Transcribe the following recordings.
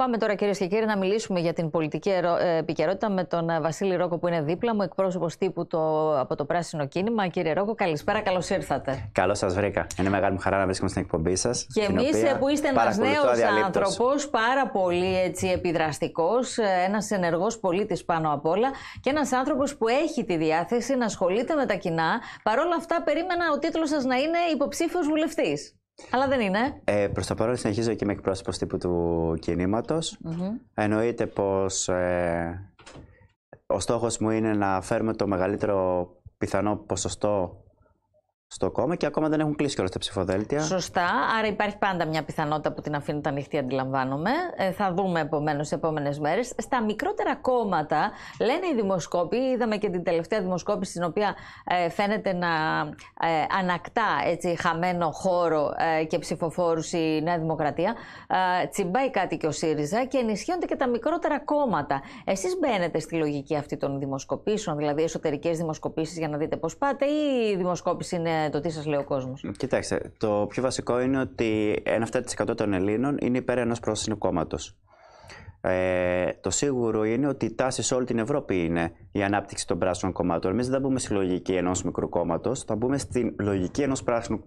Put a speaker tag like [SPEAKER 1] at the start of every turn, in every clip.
[SPEAKER 1] Πάμε τώρα κυρίες και κύριοι να μιλήσουμε για την πολιτική ε, επικαιρότητα με τον ε, Βασίλη Ρόκο που είναι δίπλα μου, εκπρόσωπος τύπου το, από το Πράσινο Κίνημα. Κύριε Ρόκο, καλησπέρα, καλώς ήρθατε.
[SPEAKER 2] Καλώς σας βρήκα. Είναι μεγάλη μου χαρά να βρίσκομαι στην εκπομπή σας. Και εμεί ε, που είστε ένας νέο άνθρωπος,
[SPEAKER 1] πάρα πολύ επιδραστικό, ένας ενεργός πολίτης πάνω απ' όλα και ένας άνθρωπος που έχει τη διάθεση να ασχολείται με τα κοινά. Παρ' όλα αυτά, περίμενα ο τίτλος σας να είναι υποψήφιος βουλευτής. Αλλά δεν είναι.
[SPEAKER 2] Ε, Προς το παρόν συνεχίζω και με εκπρόσωπος τύπου του κινήματος. Mm-hmm. Εννοείται πως ε, ο στόχος μου είναι να φέρουμε το μεγαλύτερο πιθανό ποσοστό στο κόμμα και ακόμα δεν έχουν κλείσει όλα τα ψηφοδέλτια.
[SPEAKER 1] Σωστά. Άρα υπάρχει πάντα μια πιθανότητα που την αφήνουν ανοιχτή, αντιλαμβάνομαι. Ε, θα δούμε επομένως τις επόμενες μέρες. Στα μικρότερα κόμματα, λένε οι δημοσκόποι, είδαμε και την τελευταία δημοσκόπηση, στην οποία ε, φαίνεται να ε, ανακτά έτσι, χαμένο χώρο ε, και ψηφοφόρους η Νέα Δημοκρατία. Ε, τσιμπάει κάτι και ο ΣΥΡΙΖΑ και ενισχύονται και τα μικρότερα κόμματα. Εσείς μπαίνετε στη λογική αυτή των δημοσκοπήσεων, δηλαδή εσωτερικές δημοσκοπήσεις για να δείτε πώς πάτε, ή η δημοσκόπηση είναι το τι σας λέει ο κόσμος.
[SPEAKER 2] Κοιτάξτε, το πιο βασικό είναι ότι ένα 7% των Ελλήνων είναι υπέρ ενός πρόσθεσμου κόμματος. Ε, το σίγουρο είναι ότι η τάση σε όλη την Ευρώπη είναι η ανάπτυξη των πράσινων κομμάτων. Εμείς δεν μπούμε στη λογική ενός μικρού κόμματος, θα μπούμε στη λογική ενός πράσινου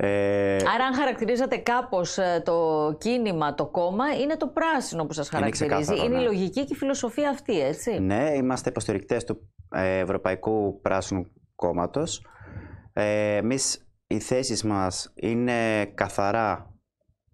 [SPEAKER 2] Ε...
[SPEAKER 1] Άρα, αν χαρακτηρίζατε κάπως ε, το κίνημα, το κόμμα, είναι το πράσινο που σας χαρακτηρίζει. Είναι, ναι. η λογική και η φιλοσοφία αυτή, έτσι.
[SPEAKER 2] Ναι, είμαστε υποστηρικτές του ε, Ευρωπαϊκού Πράσινου κόμματος. Ε, εμείς οι θέσεις μας είναι καθαρά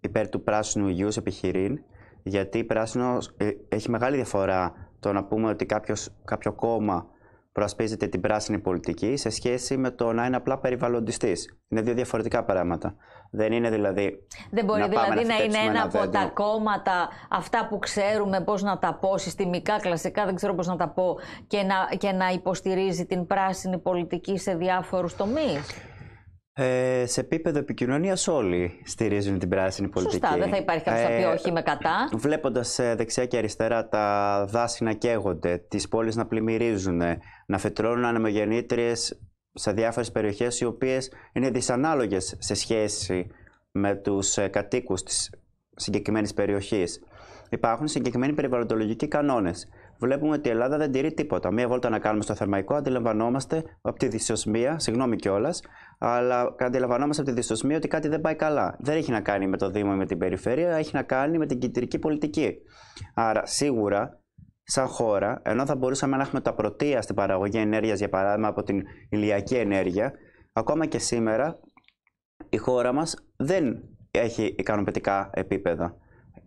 [SPEAKER 2] υπέρ του πράσινου υγιούς επιχειρήν, γιατί πράσινος ε, έχει μεγάλη διαφορά το να πούμε ότι κάποιος, κάποιο κόμμα προασπίζεται την πράσινη πολιτική σε σχέση με το να είναι απλά περιβαλλοντιστής. Είναι δύο διαφορετικά πράγματα. Δεν είναι δηλαδή. Δεν μπορεί να πάμε δηλαδή να, είναι ένα από τα
[SPEAKER 1] κόμματα αυτά που ξέρουμε πώς να τα πω, συστημικά, κλασικά, δεν ξέρω πώς να τα πω, και να, και να υποστηρίζει την πράσινη πολιτική σε διάφορους τομείς
[SPEAKER 2] ε, σε επίπεδο επικοινωνίας όλοι στηρίζουν την πράσινη πολιτική. Σωστά, δεν θα υπάρχει κάποιο θα πει όχι, με κατά. Βλέποντας ε, δεξιά και αριστερά τα δάση να καίγονται, τις πόλεις να πλημμυρίζουν, ε, να φετρώνουν ανεμογεννήτριες σε διάφορες περιοχές οι οποίες είναι δυσανάλογες σε σχέση με τους ε, κατοίκους της συγκεκριμένης περιοχής. Υπάρχουν συγκεκριμένοι περιβαλλοντολογικοί κανόνες βλέπουμε ότι η Ελλάδα δεν τηρεί τίποτα. Μία βόλτα να κάνουμε στο θερμαϊκό, αντιλαμβανόμαστε από τη δυσοσμία, συγγνώμη κιόλας, αλλά αντιλαμβανόμαστε από τη δυσοσμία ότι κάτι δεν πάει καλά. Δεν έχει να κάνει με το Δήμο ή με την περιφέρεια, έχει να κάνει με την κεντρική πολιτική. Άρα σίγουρα σαν χώρα, ενώ θα μπορούσαμε να έχουμε τα πρωτεία στην παραγωγή ενέργειας, για παράδειγμα από την ηλιακή ενέργεια, ακόμα και σήμερα η χώρα μας δεν έχει ικανοποιητικά επίπεδα.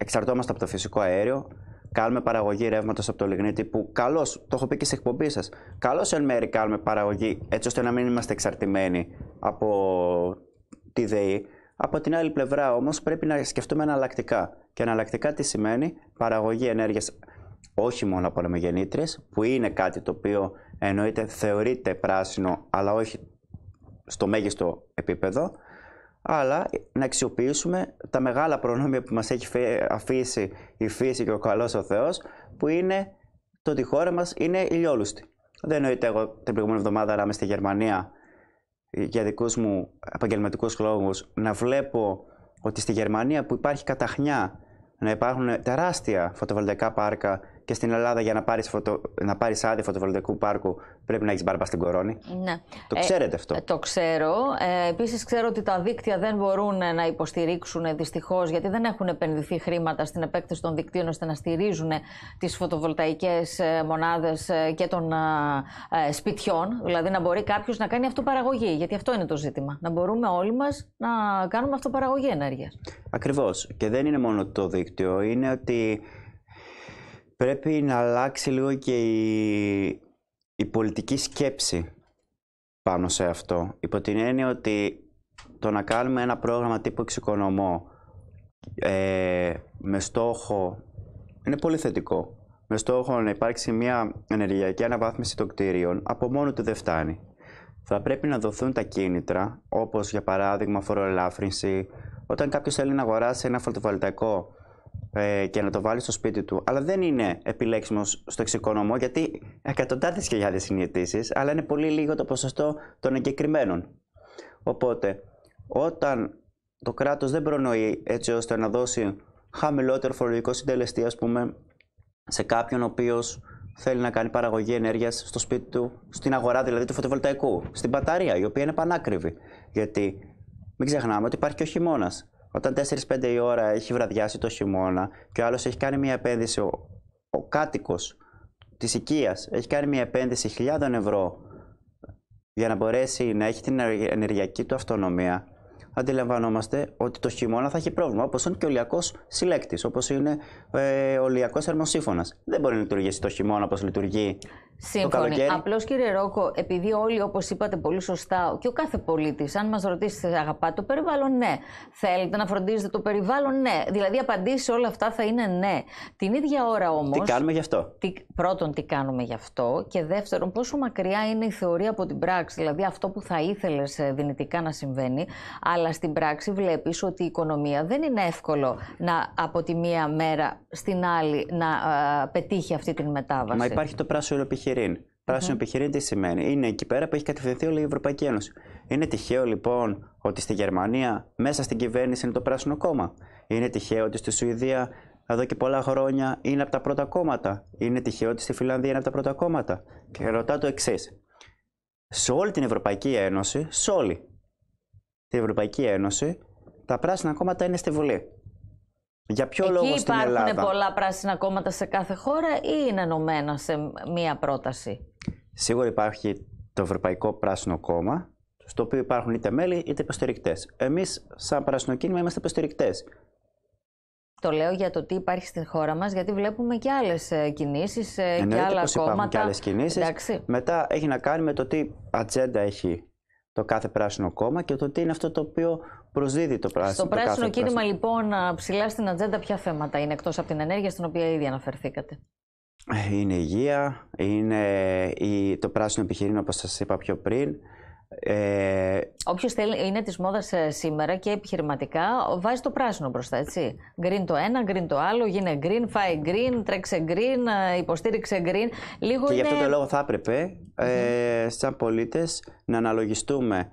[SPEAKER 2] Εξαρτώμαστε από το φυσικό αέριο, κάνουμε παραγωγή ρεύματος από το λιγνίτη, που καλώς, το έχω πει και σε εκπομπή σας, καλώς εν μέρη κάνουμε παραγωγή έτσι ώστε να μην είμαστε εξαρτημένοι από τη ΔΕΗ. Από την άλλη πλευρά όμως πρέπει να σκεφτούμε εναλλακτικά. Και εναλλακτικά τι σημαίνει παραγωγή ενέργειας όχι μόνο από ανεμογεννήτριες, που είναι κάτι το οποίο εννοείται θεωρείται πράσινο, αλλά όχι στο μέγιστο επίπεδο αλλά να αξιοποιήσουμε τα μεγάλα προνόμια που μας έχει αφήσει η φύση και ο καλός ο Θεός, που είναι το ότι η χώρα μας είναι ηλιόλουστη. Δεν εννοείται εγώ την προηγούμενη εβδομάδα να είμαι στη Γερμανία ε, για δικούς μου επαγγελματικούς λόγους, να βλέπω ότι στη Γερμανία που υπάρχει καταχνιά, να υπάρχουν τεράστια φωτοβολταϊκά πάρκα και στην Ελλάδα για να πάρεις πάρεις άδεια φωτοβολταϊκού πάρκου πρέπει να έχεις μπάρμπα στην κορώνη.
[SPEAKER 1] Ναι. Το ξέρετε αυτό. Ε, το ξέρω. Ε, Επίσης, ξέρω ότι τα δίκτυα δεν μπορούν να υποστηρίξουν δυστυχώς γιατί δεν έχουν επενδυθεί χρήματα στην επέκταση των δικτύων ώστε να στηρίζουν τις φωτοβολταϊκές ε, μονάδες ε, και των ε, σπιτιών. Δηλαδή, να μπορεί κάποιος να κάνει αυτοπαραγωγή. Γιατί αυτό είναι το ζήτημα. Να μπορούμε όλοι μας να κάνουμε αυτοπαραγωγή ενέργειας.
[SPEAKER 2] Ακριβώς. Και δεν είναι μόνο το δίκτυο. Είναι ότι πρέπει να αλλάξει λίγο και η, η πολιτική σκέψη πάνω σε αυτό. Υπό την έννοια ότι το να κάνουμε ένα πρόγραμμα τύπου εξοικονομώ ε, με στόχο, είναι πολύ θετικό, με στόχο να υπάρξει μια ενεργειακή αναβάθμιση των κτίριων, από μόνο του δεν φτάνει. Θα πρέπει να δοθούν τα κίνητρα, όπως για παράδειγμα φοροελάφρυνση, όταν κάποιος θέλει να αγοράσει ένα φωτοβολταϊκό ε, και να το βάλεις στο σπίτι του, αλλά δεν είναι επιλέξιμος στο εξοικονομώ γιατί εκατοντάδες χιλιάδε αιτήσεις, αλλά είναι πολύ λίγο το ποσοστό των εγκεκριμένων. Οπότε, όταν το κράτος δεν προνοεί έτσι ώστε να δώσει χαμηλότερο φορολογικό συντελεστή, ας πούμε, σε κάποιον ο οποίος θέλει να κάνει παραγωγή ενέργειας στο σπίτι του, στην αγορά δηλαδή του φωτοβολταϊκού, στην μπαταρία, η οποία είναι πανάκριβη. Γιατί μην ξεχνάμε ότι υπάρχει και ο χειμώνας όταν 4-5 η ώρα έχει βραδιάσει το χειμώνα και ο άλλος έχει κάνει μια επένδυση, ο, ο κάτοικος της οικίας έχει κάνει μια επένδυση χιλιάδων ευρώ για να μπορέσει να έχει την ενεργειακή του αυτονομία, αντιλαμβανόμαστε ότι το χειμώνα θα έχει πρόβλημα. Όπως είναι και ο ολιακός συλλέκτης, όπως είναι ε, ο ολιακός θερμοσύφωνας. Δεν μπορεί να λειτουργήσει το χειμώνα όπως λειτουργεί Σύμφωνοι. Απλώς
[SPEAKER 1] κύριε Ρόκο, επειδή όλοι όπως είπατε πολύ σωστά και ο κάθε πολίτης, αν μας ρωτήσει, αγαπάτε το περιβάλλον, ναι. Θέλετε να φροντίζετε το περιβάλλον, ναι. Δηλαδή, απαντήσεις σε όλα αυτά θα είναι ναι. Την ίδια ώρα όμως. Τι κάνουμε γι' αυτό. Τι, πρώτον, τι κάνουμε γι' αυτό. Και δεύτερον, πόσο μακριά είναι η θεωρία από την πράξη. Δηλαδή, αυτό που θα ήθελες ε, δυνητικά να συμβαίνει, αλλά στην πράξη βλέπεις ότι η οικονομία δεν είναι εύκολο να από τη μία μέρα στην άλλη να α, ε, πετύχει αυτή την μετάβαση. Μα υπάρχει
[SPEAKER 2] το πράσινο επιχείρημα επιχειρήν. Πράσινο επιχειρήν τι σημαίνει. Είναι εκεί πέρα που έχει κατευθυνθεί όλη η Ευρωπαϊκή Ένωση. Είναι τυχαίο λοιπόν ότι στη Γερμανία μέσα στην κυβέρνηση είναι το Πράσινο Κόμμα. Είναι τυχαίο ότι στη Σουηδία εδώ και πολλά χρόνια είναι από τα πρώτα κόμματα. Είναι τυχαίο ότι στη Φιλανδία είναι από τα πρώτα κόμματα. Και ρωτά το εξής. Σε όλη την Ευρωπαϊκή Ένωση, σε όλη την Ευρωπαϊκή Ένωση, τα πράσινα κόμματα είναι στη Βουλή. Για ποιο Εκεί λόγο στην Ελλάδα. υπάρχουν
[SPEAKER 1] πολλά πράσινα κόμματα σε κάθε χώρα ή είναι ενωμένα σε μία πρόταση.
[SPEAKER 2] Σίγουρα υπάρχει το Ευρωπαϊκό Πράσινο Κόμμα, στο οποίο υπάρχουν είτε μέλη είτε υποστηρικτές. Εμείς, σαν πράσινο κίνημα, είμαστε υποστηρικτές.
[SPEAKER 1] Το λέω για το τι υπάρχει στην χώρα μας, γιατί βλέπουμε και άλλες κινήσεις ε, και άλλα κόμματα. κόμματα. Και άλλες
[SPEAKER 2] κινήσεις. Μετά έχει να κάνει με το τι ατζέντα έχει το κάθε πράσινο κόμμα και το τι είναι αυτό το οποίο προσδίδει το πράσινο. Στο το πράσινο κίνημα, πράσινο.
[SPEAKER 1] λοιπόν, ψηλά στην ατζέντα, ποια θέματα είναι εκτός από την ενέργεια, στην οποία ήδη αναφερθήκατε.
[SPEAKER 2] Ε, είναι η υγεία, είναι η, το πράσινο επιχειρήμα όπως σας είπα πιο πριν. Ε...
[SPEAKER 1] Όποιος θέλει, είναι της μόδας ε, σήμερα και επιχειρηματικά, βάζει το πράσινο μπροστά, έτσι. Green το ένα, green το άλλο, γίνε green, φάει green, τρέξε green, ε, υποστήριξε green. Λίγο και είναι... γι' αυτό το λόγο
[SPEAKER 2] θα έπρεπε, ε, σαν πολίτες, να αναλογιστούμε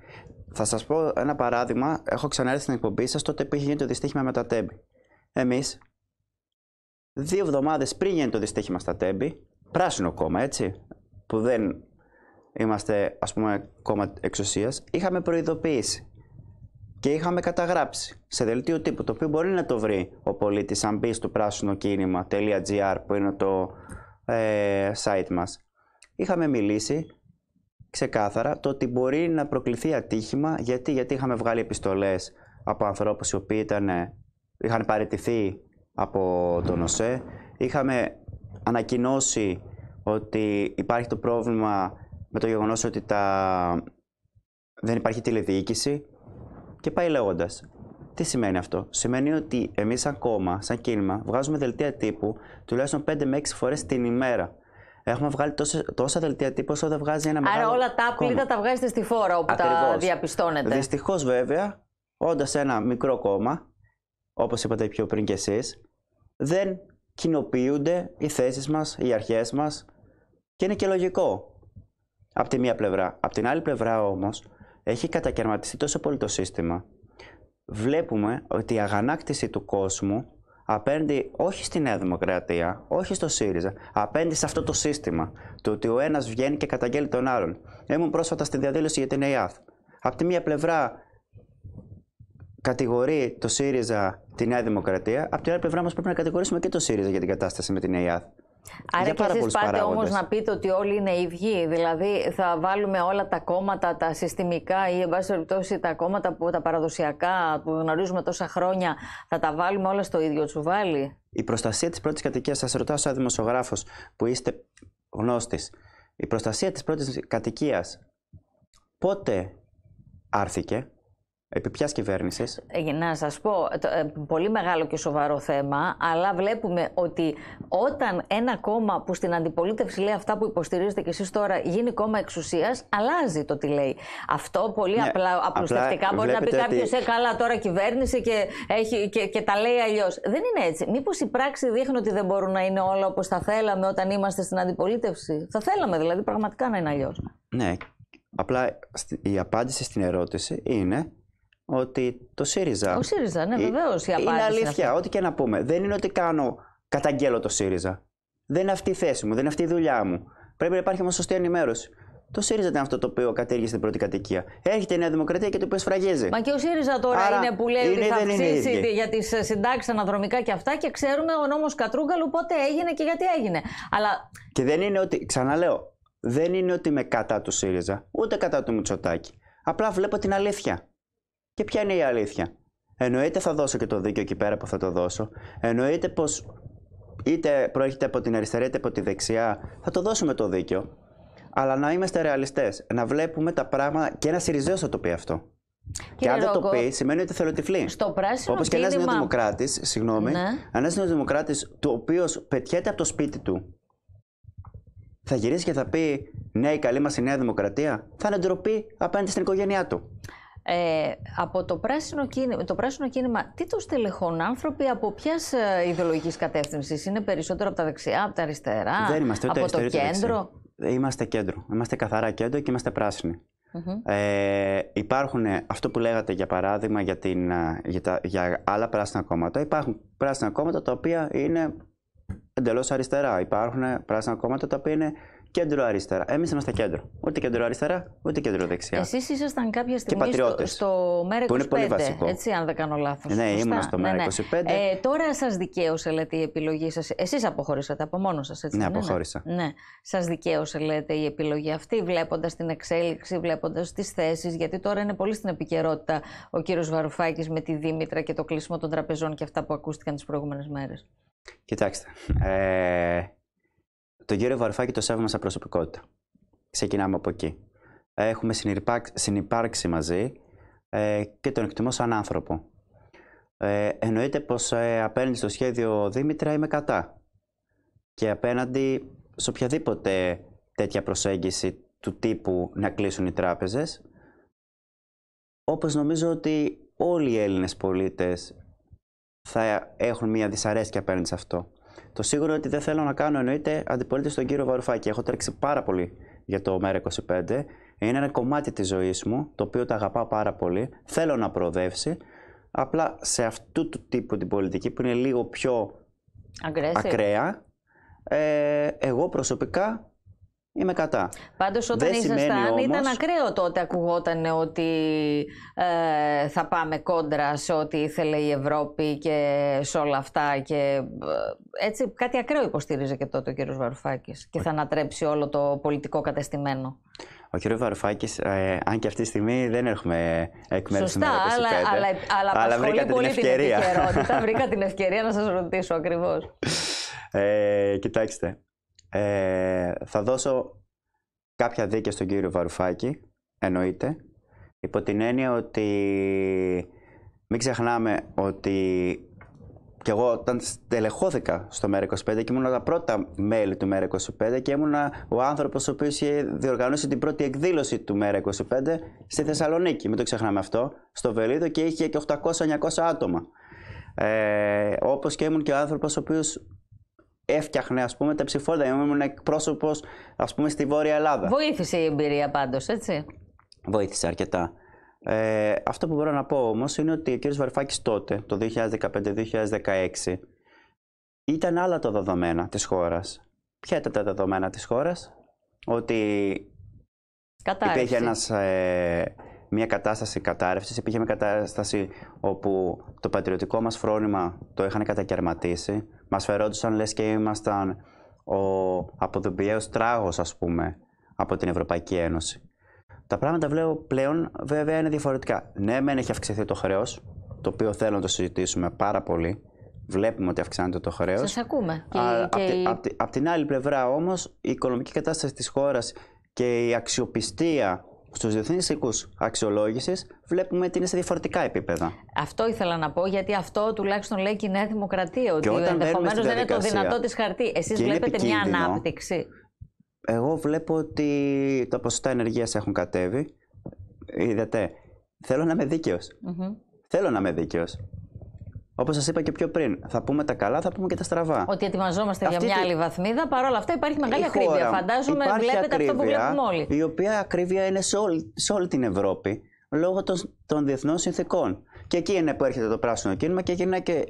[SPEAKER 2] θα σας πω ένα παράδειγμα. Έχω ξανάρθει στην εκπομπή σας τότε που είχε γίνει το δυστύχημα με τα τέμπη. Εμείς, δύο εβδομάδες πριν γίνει το δυστύχημα στα τέμπη, πράσινο κόμμα, έτσι, που δεν είμαστε ας πούμε κόμμα εξουσίας. είχαμε προειδοποιήσει και είχαμε καταγράψει σε δελτίο τύπου, το οποίο μπορεί να το βρει ο πολίτης αν μπει στο πράσινο κίνημα.gr που είναι το ε, site μας. Είχαμε μιλήσει ξεκάθαρα το ότι μπορεί να προκληθεί ατύχημα γιατί, γιατί είχαμε βγάλει επιστολές από ανθρώπους οι οποίοι ήταν, ε, είχαν παραιτηθεί από τον ΟΣΕ. Είχαμε ανακοινώσει ότι υπάρχει το πρόβλημα με το γεγονός ότι τα... δεν υπάρχει τηλεδιοίκηση και πάει λέγοντας. Τι σημαίνει αυτό. Σημαίνει ότι εμείς σαν κόμμα, σαν κίνημα, βγάζουμε δελτία τύπου τουλάχιστον 5 με 6 φορές την ημέρα. Έχουμε βγάλει τόσα, τόσα δελτία τύπου όσο δεν βγάζει ένα μεγάλο. Άρα όλα τα άπλητα τα
[SPEAKER 1] βγάζετε στη φόρα όπου τα διαπιστώνετε.
[SPEAKER 2] Δυστυχώς βέβαια, όντας ένα μικρό κόμμα, όπως είπατε πιο πριν κι εσείς, δεν κοινοποιούνται οι θέσεις μας, οι αρχές μας και είναι και λογικό. Από τη μία πλευρά. Από την άλλη πλευρά όμως, έχει κατακαιρματιστεί τόσο πολύ το σύστημα. Βλέπουμε ότι η αγανάκτηση του κόσμου απέναντι όχι στη Νέα Δημοκρατία, όχι στο ΣΥΡΙΖΑ, απέναντι σε αυτό το σύστημα το ότι ο ένας βγαίνει και καταγγέλει τον άλλον. Έμουν πρόσφατα στη διαδήλωση για την ΕΙΑΘ. Απ' τη μία πλευρά κατηγορεί το ΣΥΡΙΖΑ τη Νέα Δημοκρατία, απ' την άλλη πλευρά όμω πρέπει να κατηγορήσουμε και το ΣΥΡΙΖΑ για την κατάσταση με την ΕΙΑΘ. Άρα και εσείς πάτε όμως όμως να
[SPEAKER 1] πείτε ότι όλοι είναι ίδιοι, δηλαδή θα βάλουμε όλα τα κόμματα, τα συστημικά ή εν πάση περιπτώσει τα κόμματα που τα παραδοσιακά που γνωρίζουμε τόσα χρόνια, θα τα βάλουμε όλα στο ίδιο τσουβάλι.
[SPEAKER 2] Η προστασία της πρώτης κατοικίας, σας ρωτάω σαν δημοσιογράφος που είστε γνώστης, η προστασία της πρώτης κατοικίας πότε άρθηκε, Επί ποιας κυβέρνησης.
[SPEAKER 1] Ε, να σας πω, ε, πολύ μεγάλο και σοβαρό θέμα, αλλά βλέπουμε ότι όταν ένα κόμμα που στην αντιπολίτευση λέει αυτά που υποστηρίζετε κι εσείς τώρα γίνει κόμμα εξουσίας, αλλάζει το τι λέει. Αυτό πολύ ναι, απλά, απλουστευτικά μπορεί να πει κάποιο ε, καλά τώρα κυβέρνηση και, έχει, και, και τα λέει αλλιώς. Δεν είναι έτσι. Μήπως η πράξη δείχνει ότι δεν μπορούν να είναι όλα όπως θα θέλαμε όταν είμαστε στην αντιπολίτευση. Θα θέλαμε δηλαδή πραγματικά να είναι αλλιώς.
[SPEAKER 2] Ναι, απλά η απάντηση στην ερώτηση είναι ότι το ΣΥΡΙΖΑ. Ο ΣΥΡΙΖΑ,
[SPEAKER 1] ναι, ε, βεβαίως. Είναι αλήθεια.
[SPEAKER 2] Ό,τι και να πούμε. Δεν είναι ότι κάνω καταγγέλλω το ΣΥΡΙΖΑ. Δεν είναι αυτή η θέση μου, δεν είναι αυτή η δουλειά μου. Πρέπει να υπάρχει όμως σωστή ενημέρωση. Το ΣΥΡΙΖΑ ήταν αυτό το οποίο κατήργησε την πρώτη κατοικία. Έρχεται η Νέα Δημοκρατία και το οποίο σφραγίζει. Μα
[SPEAKER 1] και ο ΣΥΡΙΖΑ τώρα Άρα είναι που λέει είναι, ότι θα αυξήσει για τις ε, συντάξεις αναδρομικά και αυτά και ξέρουμε ο νόμος Κατρούγκαλου πότε έγινε και γιατί έγινε.
[SPEAKER 2] Αλλά... Και δεν είναι ότι, ξαναλέω, δεν είναι ότι είμαι κατά του ΣΥΡΙΖΑ, ούτε κατά του Μουτσοτάκη. Απλά βλέπω την αλήθεια και ποια είναι η αλήθεια. Εννοείται θα δώσω και το δίκιο εκεί πέρα που θα το δώσω. Εννοείται πως είτε προέρχεται από την αριστερά είτε από τη δεξιά, θα το δώσουμε το δίκιο. Αλλά να είμαστε ρεαλιστές, να βλέπουμε τα πράγματα και ένα Σιριζέο θα το πει αυτό. και αν δεν το πει, σημαίνει ότι θέλω τυφλή. Στο πράσινο Όπως και ένας κίνημα... συγγνώμη, ναι. ένας δημοκράτη το οποίος πετιέται από το σπίτι του, θα γυρίσει και θα πει Ναι, η καλή μας η Νέα Δημοκρατία, θα είναι ντροπή απέναντι στην οικογένειά του.
[SPEAKER 1] Ε, από το πράσινο, κίνημα, το πράσινο κίνημα, τι τους τελεχών άνθρωποι από ποιας ε, ιδεολογικής κατεύθυνσης είναι περισσότερο από τα δεξιά, από τα αριστερά, είμαστε, από το κέντρο.
[SPEAKER 2] είμαστε κέντρο. Είμαστε καθαρά κέντρο και είμαστε Ε, υπάρχουν ε, αυτό που λέγατε για παράδειγμα για, την, ε, για, για άλλα πράσινα κόμματα. Υπάρχουν πράσινα κόμματα τα οποία είναι εντελώς αριστερά. Υπάρχουν πράσινα κόμματα τα οποία είναι κέντρο-αριστερά. Εμείς είμαστε κέντρο. Ούτε κέντρο-αριστερά, ούτε κέντρο-δεξιά. Εσείς
[SPEAKER 1] ήσασταν κάποια στιγμή στο, στο Μέρα 25. πολύ βασικό. Έτσι, αν δεν κάνω λάθος. Ναι, ήμουν στο ναι, Μέρα 25. Ναι. Ε, τώρα σας δικαίωσε, λέτε, η επιλογή σας. Εσείς αποχωρήσατε από μόνο σας, έτσι. Ναι, ναι αποχώρησα. Ναι. ναι. Σας δικαίωσε, λέτε, η επιλογή αυτή, βλέποντας την εξέλιξη, βλέποντας τις θέσεις. Γιατί τώρα είναι πολύ στην επικαιρότητα ο κύριος Βαρουφάκης με τη Δήμητρα και το κλείσιμο των τραπεζών και αυτά που ακούστηκαν τις προηγούμενες μέρες.
[SPEAKER 2] Κοιτάξτε. Ε, τον κύριο Βαρουφάκη το σέβομαι σαν προσωπικότητα. Ξεκινάμε από εκεί. Έχουμε συνυπάρξει μαζί ε, και τον εκτιμώ σαν άνθρωπο. Ε, εννοείται πως ε, απέναντι στο σχέδιο Δήμητρα είμαι κατά. Και απέναντι σε οποιαδήποτε τέτοια προσέγγιση του τύπου να κλείσουν οι τράπεζες, όπως νομίζω ότι όλοι οι Έλληνες πολίτες θα έχουν μια δυσαρέσκεια απέναντι σε αυτό. Το σίγουρο ότι δεν θέλω να κάνω εννοείται αντιπολίτευση στον κύριο Βαρουφάκη. Έχω τρέξει πάρα πολύ για το ΜΕΡΑ25. Είναι ένα κομμάτι της ζωής μου, το οποίο το αγαπάω πάρα πολύ. Θέλω να προοδεύσει. Απλά σε αυτού του τύπου την πολιτική που είναι λίγο πιο
[SPEAKER 1] ακραία,
[SPEAKER 2] ε, εγώ προσωπικά Είμαι κατά.
[SPEAKER 1] Πάντως, όταν ήσασταν, ήταν ακραίο τότε. Ακουγόταν ότι ε, θα πάμε κόντρα σε ό,τι ήθελε η Ευρώπη και σε όλα αυτά. Και, ε, έτσι, κάτι ακραίο υποστήριζε και τότε ο κύριος Βαρουφάκης και θα ανατρέψει όλο το πολιτικό κατεστημένο.
[SPEAKER 2] Ο κύριος Βαρουφάκης, ε, αν και αυτή τη στιγμή δεν έχουμε εκ μέρου Σωστά, αλλά, αλλά, αλλά, αλλά βρήκα πολύ την ευκαιρία. Την βρήκα
[SPEAKER 1] την ευκαιρία να σας ρωτήσω ακριβώς.
[SPEAKER 2] Ε, κοιτάξτε, ε, θα δώσω κάποια δίκαια στον κύριο Βαρουφάκη, εννοείται, υπό την έννοια ότι μην ξεχνάμε ότι και εγώ όταν στελεχώθηκα στο ΜΕΡΑ25 και ήμουν τα πρώτα μέλη του ΜΕΡΑ25 και ήμουν ο άνθρωπος ο οποίος διοργανώσει την πρώτη εκδήλωση του ΜΕΡΑ25 στη Θεσσαλονίκη, μην το ξεχνάμε αυτό, στο Βελίδο και είχε και 800-900 άτομα. Ε, όπως και ήμουν και ο άνθρωπος ο οποίος έφτιαχνε ας πούμε, τα ψηφόδια. Ήμουν πούμε, στη Βόρεια Ελλάδα.
[SPEAKER 1] Βοήθησε η εμπειρία πάντως, έτσι.
[SPEAKER 2] Βοήθησε αρκετά. Ε, αυτό που μπορώ να πω όμως είναι ότι ο κ. Βαρφάκης τότε, το 2015-2016, ήταν άλλα τα δεδομένα της χώρας. Ποια ήταν τα δεδομένα της χώρας? Ότι
[SPEAKER 1] Κατάρρευση. υπήρχε
[SPEAKER 2] ε, μια κατάσταση κατάρρευσης. υπήρχε μια κατάσταση όπου το πατριωτικό μας φρόνημα το είχαν κατακαιρματίσει, μας φερόντουσαν λες και ήμασταν ο αποδομπιαίος τράγος ας πούμε από την Ευρωπαϊκή Ένωση. Τα πράγματα βλέπω πλέον βέβαια είναι διαφορετικά. Ναι, μεν έχει αυξηθεί το χρέος, το οποίο θέλω να το συζητήσουμε πάρα πολύ. Βλέπουμε ότι αυξάνεται το χρέος. Σας
[SPEAKER 1] ακούμε. Απ'
[SPEAKER 2] απ την άλλη πλευρά όμως, η οικονομική κατάσταση της χώρας και η αξιοπιστία Στους διεθνείς οίκους αξιολόγησης βλέπουμε ότι είναι σε διαφορετικά επίπεδα.
[SPEAKER 1] Αυτό ήθελα να πω, γιατί αυτό τουλάχιστον λέει και η Νέα Δημοκρατία, ότι ενδεχομένω δεν είναι το δυνατό της χαρτί. Εσεί βλέπετε μια ανάπτυξη.
[SPEAKER 2] Εγώ βλέπω ότι τα ποσοστά ενεργείας έχουν κατέβει. Είδατε. Θέλω να είμαι Θέλω να είμαι δίκαιος. Όπως σας είπα και πιο πριν, θα πούμε τα καλά, θα πούμε και τα στραβά.
[SPEAKER 1] Ότι ετοιμαζόμαστε για μια άλλη βαθμίδα. Παρ' όλα αυτά υπάρχει μεγάλη ακρίβεια. Φαντάζομαι βλέπετε αυτό που βλέπουμε όλοι.
[SPEAKER 2] Η οποία ακρίβεια είναι σε όλη, σε όλη την Ευρώπη λόγω των, των διεθνών συνθήκων. Και εκεί είναι που έρχεται το πράσινο κίνημα και γυρνάει και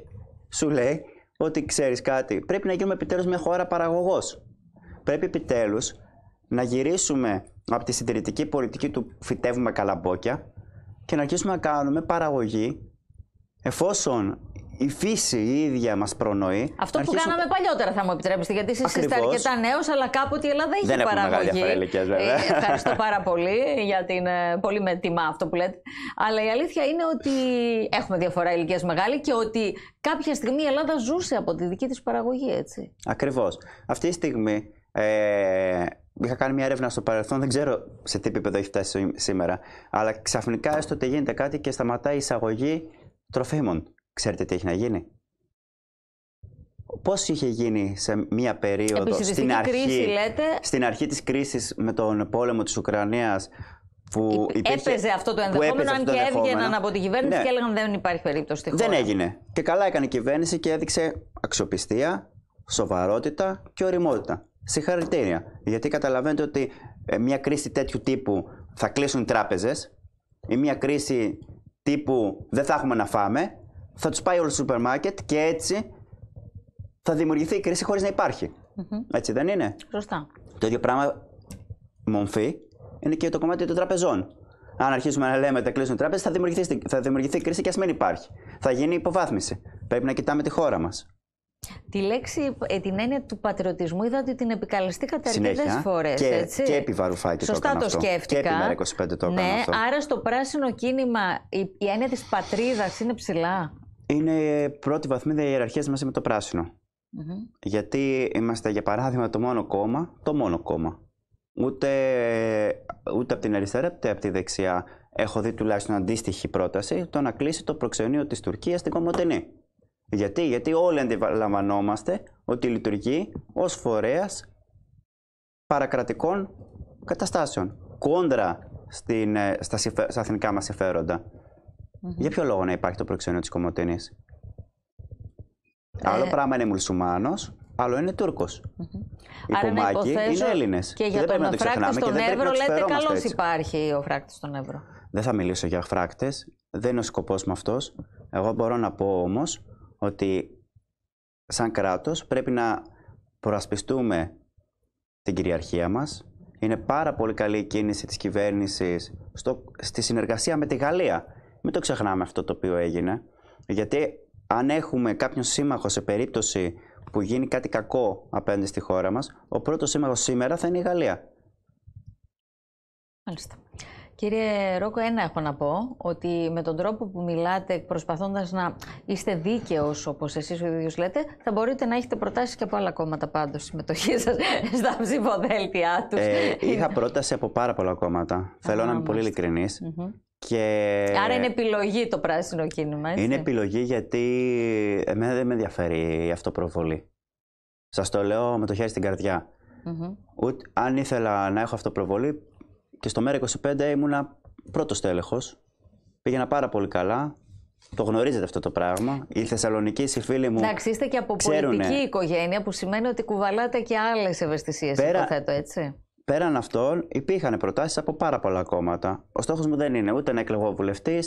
[SPEAKER 2] σου λέει ότι ξέρεις κάτι. Πρέπει να γίνουμε επιτέλους μια χώρα παραγωγός. Πρέπει επιτέλους να γυρίσουμε από τη συντηρητική πολιτική του φυτεύουμε καλαμπόκια και να αρχίσουμε να κάνουμε παραγωγή εφόσον η φύση η ίδια μας προνοεί. Αυτό που κάναμε
[SPEAKER 1] παλιότερα, θα μου επιτρέψετε, γιατί εσείς είστε αρκετά νέος, αλλά κάποτε η Ελλάδα είχε Δεν παραγωγή. Δεν έχουμε βέβαια. Ε, ευχαριστώ πάρα πολύ για την. Ε, πολύ με τιμά αυτό που λέτε. Αλλά η αλήθεια είναι ότι έχουμε διαφορά ηλικίας μεγάλη και ότι κάποια στιγμή η Ελλάδα ζούσε από τη δική της παραγωγή, έτσι.
[SPEAKER 2] Ακριβώς. Αυτή τη στιγμή. Ε, είχα κάνει μια έρευνα στο παρελθόν, δεν ξέρω σε τι επίπεδο έχει φτάσει σήμερα. Αλλά ξαφνικά έστω ότι γίνεται κάτι και σταματάει η εισαγωγή τροφίμων. Ξέρετε τι έχει να γίνει. Πώς είχε γίνει σε μία περίοδο στην αρχή, κρίση, λέτε. στην αρχή της κρίσης με τον πόλεμο της Ουκρανίας που υπήρχε, έπαιζε αυτό το ενδεχόμενο, αν και έβγαιναν από
[SPEAKER 1] την κυβέρνηση ναι. και έλεγαν δεν υπάρχει περίπτωση στη χώρα. Δεν έγινε.
[SPEAKER 2] Και καλά έκανε η κυβέρνηση και έδειξε αξιοπιστία, σοβαρότητα και οριμότητα. Συγχαρητήρια. Γιατί καταλαβαίνετε ότι ε, μια κρίση τέτοιου τύπου θα κλείσουν τράπεζες, ή μια κρίση τύπου δεν θα έχουμε να φάμε, θα τους πάει όλο το σούπερ μάρκετ και έτσι θα δημιουργηθεί η κρίση χωρίς να υπαρχει Έτσι δεν είναι. Σωστά. Το ίδιο πράγμα μομφή είναι και το κομμάτι των τραπεζών. Αν αρχίσουμε να λέμε θα κλείσουν οι τράπεζες, θα, δημιουργηθεί, θα δημιουργηθεί κρίση και ας μην υπάρχει. Θα γίνει υποβάθμιση. Πρέπει να κοιτάμε τη χώρα μας.
[SPEAKER 1] Τη λέξη, ε, την έννοια του πατριωτισμού είδα ότι την επικαλεστήκατε αρκετέ φορές. Και, έτσι. και επί Βαρουφάκη Σωστά το, σκέφτηκα. Και επί 25 το ναι, αυτό. Άρα στο πράσινο κίνημα η, η έννοια της πατρίδας είναι ψηλά.
[SPEAKER 2] Είναι πρώτη βαθμίδα ιεραρχία μαζί με το πράσινο. Γιατί είμαστε για παράδειγμα το μόνο κόμμα, το μόνο κόμμα. Ούτε, ούτε από την αριστερά, ούτε από τη δεξιά έχω δει τουλάχιστον αντίστοιχη πρόταση το να κλείσει το προξενείο της Τουρκίας στην Mm-hmm. Γιατί, Γιατί όλοι αντιλαμβανόμαστε ότι λειτουργεί ως φορέας παρακρατικών καταστάσεων, κόντρα στην, ε, στα, στα εθνικά μας συμφέροντα. Για ποιο λόγο να υπάρχει το προξενείο της Κομωτινής. Ε, άλλο πράγμα είναι μουλσουμάνος, άλλο είναι Τούρκος. Mm-hmm. Οι Άρα κομμάκοι είναι Έλληνες. Και, για τον το φράκτη στον Εύρο λέτε καλώς
[SPEAKER 1] υπάρχει ο φράκτης στον Εύρο.
[SPEAKER 2] Δεν θα μιλήσω για φράκτες, δεν είναι ο σκοπός μου αυτός. Εγώ μπορώ να πω όμως ότι σαν κράτος πρέπει να προασπιστούμε την κυριαρχία μας. Είναι πάρα πολύ καλή η κίνηση της κυβέρνησης στο, στη συνεργασία με τη Γαλλία. Μην το ξεχνάμε αυτό το οποίο έγινε. Γιατί αν έχουμε κάποιον σύμμαχο σε περίπτωση που γίνει κάτι κακό απέναντι στη χώρα μας, ο πρώτος σύμμαχος σήμερα θα είναι η Γαλλία. Μάλιστα.
[SPEAKER 1] Κύριε Ρόκο, ένα έχω να πω, ότι με τον τρόπο που μιλάτε, προσπαθώντας να είστε δίκαιος, όπως εσείς ο ίδιος λέτε, θα μπορείτε να έχετε προτάσεις και από άλλα κόμματα πάντως, συμμετοχή σας στα ψηφοδέλτια τους. Ε, είχα
[SPEAKER 2] πρόταση από πάρα πολλά κόμματα. Θέλω να είμαι πολύ Και... Άρα είναι
[SPEAKER 1] επιλογή το πράσινο κίνημα, έτσι. Είναι
[SPEAKER 2] επιλογή γιατί εμένα δεν με ενδιαφέρει η αυτοπροβολή. Σας το λέω με το χέρι στην καρδια Ούτε, αν ήθελα να έχω αυτοπροβολή, και στο ΜΕΡΑ25 ήμουνα πρώτος τέλεχος. Πήγαινα πάρα πολύ καλά. Το γνωρίζετε αυτό το πράγμα. Οι Θεσσαλονική οι φίλοι μου. Εντάξει,
[SPEAKER 1] είστε και από ξέρουνε. πολιτική οικογένεια, που σημαίνει ότι κουβαλάτε και άλλες ευαισθησίες, υποθέτω, έτσι.
[SPEAKER 2] Πέραν αυτών, υπήρχαν προτάσεις από πάρα πολλά κόμματα. Ο στόχος μου δεν είναι ούτε να εκλεγώ βουλευτής,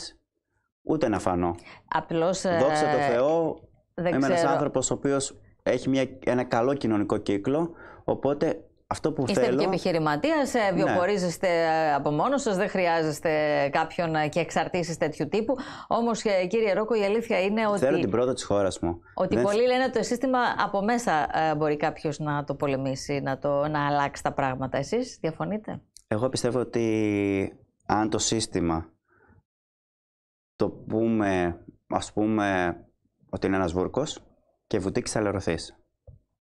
[SPEAKER 2] ούτε να φανώ.
[SPEAKER 1] Απλώς. Ε, Δόξα τω Θεώ, είμαι ένας άνθρωπος
[SPEAKER 2] ο οποίος έχει μια, ένα καλό κοινωνικό κύκλο. Οπότε αυτό που Είστε θέλω... και
[SPEAKER 1] επιχειρηματία, βιοπορίζεστε ναι. Ε, από μόνος σας, δεν χρειάζεστε κάποιον ε, και εξαρτήσεις τέτοιου τύπου. Όμως, ε, κύριε Ρόκο, η αλήθεια είναι ότι. Θέλω την
[SPEAKER 2] πρώτα της χώρας μου. Ότι δεν... πολλοί
[SPEAKER 1] λένε το σύστημα από μέσα μπορεί κάποιος να το πολεμήσει, να, το, να αλλάξει τα πράγματα. Εσείς διαφωνείτε.
[SPEAKER 2] Εγώ πιστεύω ότι αν το σύστημα το πούμε, ας πούμε, ότι είναι ένας βούρκος και βουτήξει θα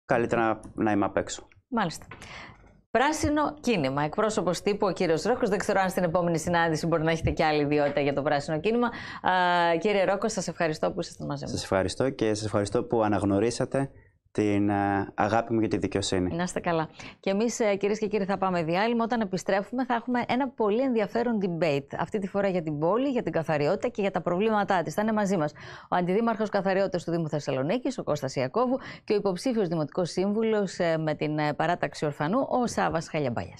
[SPEAKER 2] Καλύτερα να είμαι απ' έξω.
[SPEAKER 1] Μάλιστα. Πράσινο κίνημα. Εκπρόσωπος τύπου ο κύριος Ρόκος. Δεν ξέρω αν στην επόμενη συνάντηση μπορεί να έχετε και άλλη ιδιότητα για το πράσινο κίνημα. κύριε Ρόκο, σας ευχαριστώ που είστε μαζί μας. Σας
[SPEAKER 2] ευχαριστώ και σας ευχαριστώ που αναγνωρίσατε την ε, αγάπη μου για τη δικαιοσύνη. Να
[SPEAKER 1] είστε καλά. Και εμείς, ε, κυρίες και κύριοι, θα πάμε διάλειμμα. Όταν επιστρέφουμε, θα έχουμε ένα πολύ ενδιαφέρον debate. Αυτή τη φορά για την πόλη, για την καθαριότητα και για τα προβλήματά της. Θα είναι μαζί μας ο Αντιδήμαρχος Καθαριότητα του Δήμου Θεσσαλονίκης, ο Κώστας Ιακώβου, και ο υποψήφιος Δημοτικός Σύμβουλος ε, με την παράταξη Ορφανού, ο Σάβας Χαλιαμπάλια.